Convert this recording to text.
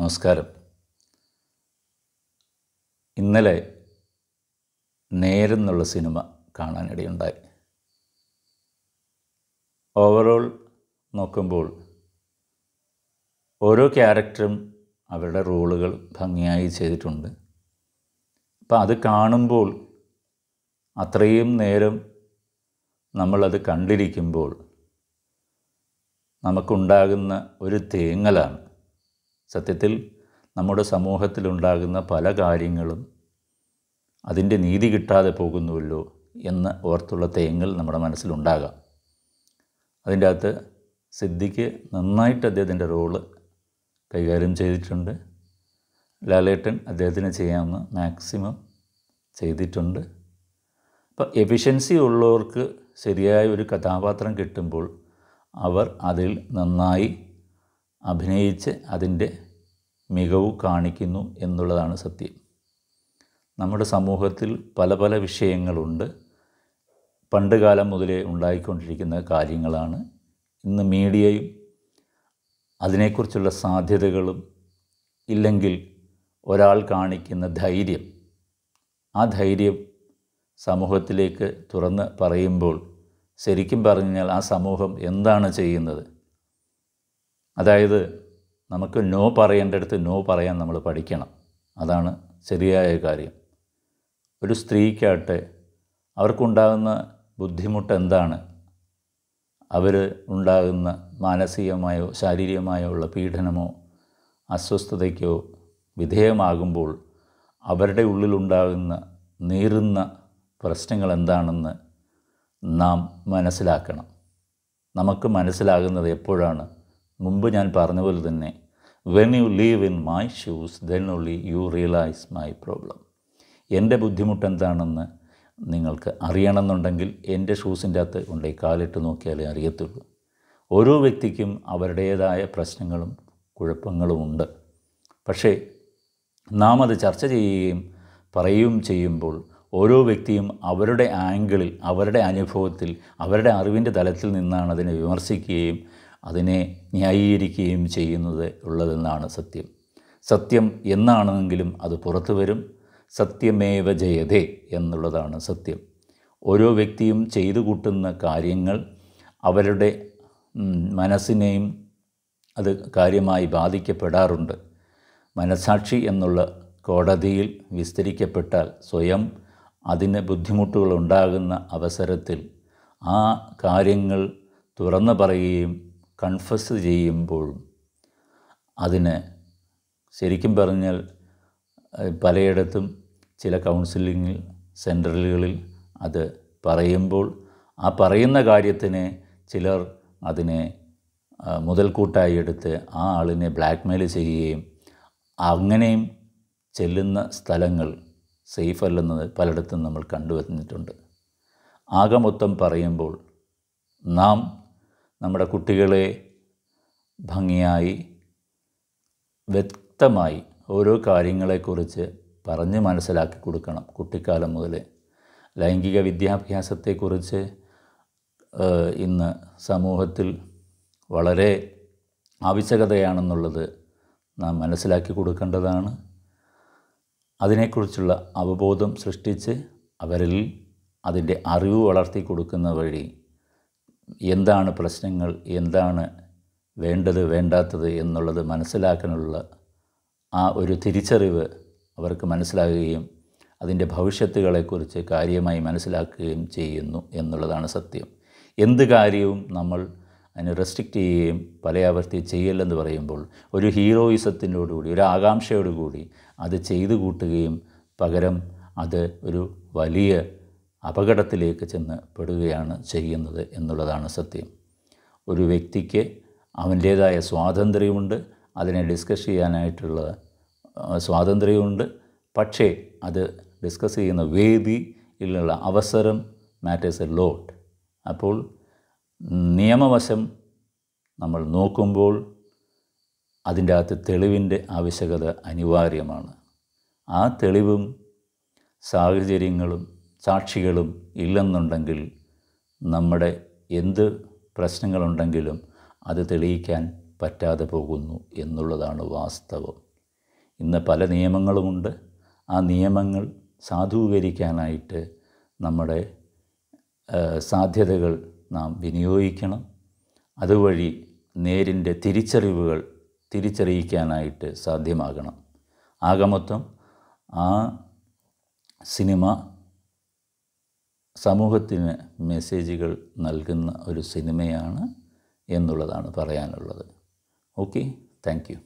നമസ്കാരം ഇന്നലെ നേരെന്നുള്ള cinema കാണാനിടയുണ്ടായി overall നോക്കുമ്പോൾ ഓരോ ക്യാരക്ടറും അവരുടെ റോളുകൾ ഭംഗിയായി ചെയ്തിട്ടുണ്ട് അപ്പം അത് കാണുമ്പോൾ അത്രയും നേരം നമ്മളത് കണ്ടിരിക്കുമ്പോൾ നമുക്കുണ്ടാകുന്ന ഒരു തേങ്ങലാണ് സത്യത്തിൽ നമ്മുടെ സമൂഹത്തിലുണ്ടാകുന്ന പല കാര്യങ്ങളും അതിൻ്റെ നീതി കിട്ടാതെ പോകുന്നുവല്ലോ എന്ന് ഓർത്തുള്ള തേങ്ങൽ നമ്മുടെ മനസ്സിലുണ്ടാകാം അതിൻ്റെ അകത്ത് സിദ്ധിക്ക് നന്നായിട്ട് അദ്ദേഹത്തിൻ്റെ റോള് കൈകാര്യം ചെയ്തിട്ടുണ്ട് ലാലേട്ടൻ അദ്ദേഹത്തിന് ചെയ്യാവുന്ന മാക്സിമം ചെയ്തിട്ടുണ്ട് അപ്പോൾ എഫിഷ്യൻസി ഉള്ളവർക്ക് ശരിയായ ഒരു കഥാപാത്രം കിട്ടുമ്പോൾ അവർ അതിൽ നന്നായി അഭിനയിച്ച് അതിൻ്റെ മികവ് കാണിക്കുന്നു എന്നുള്ളതാണ് സത്യം നമ്മുടെ സമൂഹത്തിൽ പല പല വിഷയങ്ങളുണ്ട് പണ്ട് കാലം മുതലേ ഉണ്ടായിക്കൊണ്ടിരിക്കുന്ന കാര്യങ്ങളാണ് ഇന്ന് മീഡിയയും അതിനെക്കുറിച്ചുള്ള സാധ്യതകളും ഇല്ലെങ്കിൽ ഒരാൾ കാണിക്കുന്ന ധൈര്യം ആ ധൈര്യം സമൂഹത്തിലേക്ക് തുറന്ന് പറയുമ്പോൾ ശരിക്കും കഴിഞ്ഞാൽ ആ സമൂഹം എന്താണ് ചെയ്യുന്നത് അതായത് നമുക്ക് നോ പറയേണ്ടടുത്ത് നോ പറയാൻ നമ്മൾ പഠിക്കണം അതാണ് ശരിയായ കാര്യം ഒരു സ്ത്രീക്കാട്ടെ അവർക്കുണ്ടാകുന്ന ബുദ്ധിമുട്ട് എന്താണ് അവർ ഉണ്ടാകുന്ന മാനസികമായോ ശാരീരികമായോ ഉള്ള പീഡനമോ അസ്വസ്ഥതയ്ക്കോ വിധേയമാകുമ്പോൾ അവരുടെ ഉള്ളിലുണ്ടാകുന്ന നീറുന്ന പ്രശ്നങ്ങൾ എന്താണെന്ന് നാം മനസ്സിലാക്കണം നമുക്ക് മനസ്സിലാകുന്നത് എപ്പോഴാണ് മുമ്പ് ഞാൻ പറഞ്ഞ പോലെ തന്നെ when you leave in my shoes then only you realise my problem എൻ്റെ ബുദ്ധിമുട്ട് എന്താണെന്ന് നിങ്ങൾക്ക് അറിയണമെന്നുണ്ടെങ്കിൽ എൻ്റെ ഷൂസിൻ്റെ അകത്ത് കൊണ്ടേ കാലിട്ട് നോക്കിയാലേ അറിയത്തുള്ളൂ ഓരോ വ്യക്തിക്കും അവരുടേതായ പ്രശ്നങ്ങളും കുഴപ്പങ്ങളും ഉണ്ട് പക്ഷേ നാം അത് ചർച്ച ചെയ്യുകയും പറയുകയും ചെയ്യുമ്പോൾ ഓരോ വ്യക്തിയും അവരുടെ ആംഗിളിൽ അവരുടെ അനുഭവത്തിൽ അവരുടെ അറിവിൻ്റെ തലത്തിൽ നിന്നാണ് അതിനെ വിമർശിക്കുകയും അതിനെ ന്യായീകരിക്കുകയും ചെയ്യുന്നത് ഉള്ളതെന്നാണ് സത്യം സത്യം എന്നാണെങ്കിലും അത് പുറത്തു വരും സത്യമേവ ജയതേ എന്നുള്ളതാണ് സത്യം ഓരോ വ്യക്തിയും ചെയ്തു കൂട്ടുന്ന കാര്യങ്ങൾ അവരുടെ മനസ്സിനെയും അത് കാര്യമായി ബാധിക്കപ്പെടാറുണ്ട് മനസാക്ഷി എന്നുള്ള കോടതിയിൽ വിസ്തരിക്കപ്പെട്ടാൽ സ്വയം അതിന് ബുദ്ധിമുട്ടുകൾ ഉണ്ടാകുന്ന അവസരത്തിൽ ആ കാര്യങ്ങൾ തുറന്നു പറയുകയും കൺഫസ് ചെയ്യുമ്പോഴും അതിന് ശരിക്കും പറഞ്ഞാൽ പലയിടത്തും ചില കൗൺസിലിംഗ് സെൻറ്ററുകളിൽ അത് പറയുമ്പോൾ ആ പറയുന്ന കാര്യത്തിന് ചിലർ അതിനെ മുതൽക്കൂട്ടായി എടുത്ത് ആ ആളിനെ ബ്ലാക്ക്മെയിൽ ചെയ്യുകയും അങ്ങനെയും ചെല്ലുന്ന സ്ഥലങ്ങൾ സേഫ് അല്ലെന്നത് പലയിടത്തും നമ്മൾ കണ്ടുവന്നിട്ടുണ്ട് ആകെ മൊത്തം പറയുമ്പോൾ നാം നമ്മുടെ കുട്ടികളെ ഭംഗിയായി വ്യക്തമായി ഓരോ കാര്യങ്ങളെക്കുറിച്ച് പറഞ്ഞ് മനസ്സിലാക്കി കൊടുക്കണം കുട്ടിക്കാലം മുതൽ ലൈംഗിക വിദ്യാഭ്യാസത്തെക്കുറിച്ച് ഇന്ന് സമൂഹത്തിൽ വളരെ ആവശ്യകതയാണെന്നുള്ളത് നാം മനസ്സിലാക്കി കൊടുക്കേണ്ടതാണ് അതിനെക്കുറിച്ചുള്ള അവബോധം സൃഷ്ടിച്ച് അവരിൽ അതിൻ്റെ അറിവ് വളർത്തി കൊടുക്കുന്ന വഴി എന്താണ് പ്രശ്നങ്ങൾ എന്താണ് വേണ്ടത് വേണ്ടാത്തത് എന്നുള്ളത് മനസ്സിലാക്കാനുള്ള ആ ഒരു തിരിച്ചറിവ് അവർക്ക് മനസ്സിലാകുകയും അതിൻ്റെ ഭവിഷ്യത്തുകളെക്കുറിച്ച് കാര്യമായി മനസ്സിലാക്കുകയും ചെയ്യുന്നു എന്നുള്ളതാണ് സത്യം എന്ത് കാര്യവും നമ്മൾ അതിനെ റെസ്ട്രിക്റ്റ് ചെയ്യുകയും പലയാവർത്തി ചെയ്യല്ലെന്ന് പറയുമ്പോൾ ഒരു ഹീറോയിസത്തിനോടുകൂടി ഒരു ആകാംക്ഷയോടുകൂടി അത് ചെയ്തു കൂട്ടുകയും പകരം അത് ഒരു വലിയ അപകടത്തിലേക്ക് ചെന്ന് പെടുകയാണ് ചെയ്യുന്നത് എന്നുള്ളതാണ് സത്യം ഒരു വ്യക്തിക്ക് അവൻ്റേതായ സ്വാതന്ത്ര്യമുണ്ട് അതിനെ ഡിസ്കസ് ചെയ്യാനായിട്ടുള്ള സ്വാതന്ത്ര്യമുണ്ട് പക്ഷേ അത് ഡിസ്കസ് ചെയ്യുന്ന വേദി ഇല്ലുള്ള അവസരം മാറ്റേഴ്സ് എ ലോട്ട് അപ്പോൾ നിയമവശം നമ്മൾ നോക്കുമ്പോൾ അതിൻ്റെ അകത്ത് തെളിവിൻ്റെ ആവശ്യകത അനിവാര്യമാണ് ആ തെളിവും സാഹചര്യങ്ങളും സാക്ഷികളും ഇല്ലെന്നുണ്ടെങ്കിൽ നമ്മുടെ എന്ത് പ്രശ്നങ്ങളുണ്ടെങ്കിലും അത് തെളിയിക്കാൻ പറ്റാതെ പോകുന്നു എന്നുള്ളതാണ് വാസ്തവം ഇന്ന് പല നിയമങ്ങളുമുണ്ട് ആ നിയമങ്ങൾ സാധൂകരിക്കാനായിട്ട് നമ്മുടെ സാധ്യതകൾ നാം വിനിയോഗിക്കണം അതുവഴി നേരിൻ്റെ തിരിച്ചറിവുകൾ തിരിച്ചറിയിക്കാനായിട്ട് സാധ്യമാകണം മൊത്തം ആ സിനിമ സമൂഹത്തിന് മെസ്സേജുകൾ നൽകുന്ന ഒരു സിനിമയാണ് എന്നുള്ളതാണ് പറയാനുള്ളത് ഓക്കെ താങ്ക്